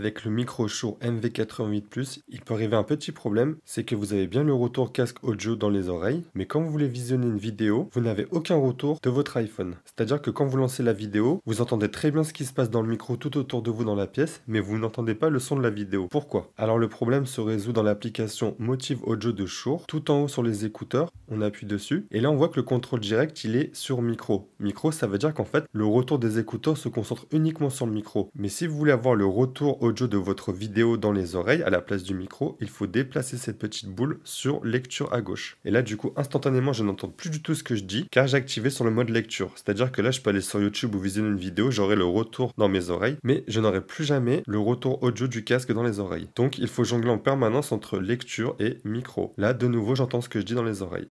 avec le micro Shure MV88 Plus, il peut arriver un petit problème, c'est que vous avez bien le retour casque audio dans les oreilles, mais quand vous voulez visionner une vidéo, vous n'avez aucun retour de votre iPhone. C'est-à-dire que quand vous lancez la vidéo, vous entendez très bien ce qui se passe dans le micro tout autour de vous dans la pièce, mais vous n'entendez pas le son de la vidéo. Pourquoi Alors le problème se résout dans l'application Motive Audio de Shure, tout en haut sur les écouteurs, on appuie dessus, et là on voit que le contrôle direct il est sur micro. Micro ça veut dire qu'en fait le retour des écouteurs se concentre uniquement sur le micro. Mais si vous voulez avoir le retour audio audio de votre vidéo dans les oreilles à la place du micro, il faut déplacer cette petite boule sur lecture à gauche. Et là, du coup, instantanément, je n'entends plus du tout ce que je dis car j'ai activé sur le mode lecture. C'est-à-dire que là, je peux aller sur YouTube ou visionner une vidéo, j'aurai le retour dans mes oreilles, mais je n'aurai plus jamais le retour audio du casque dans les oreilles. Donc, il faut jongler en permanence entre lecture et micro. Là, de nouveau, j'entends ce que je dis dans les oreilles.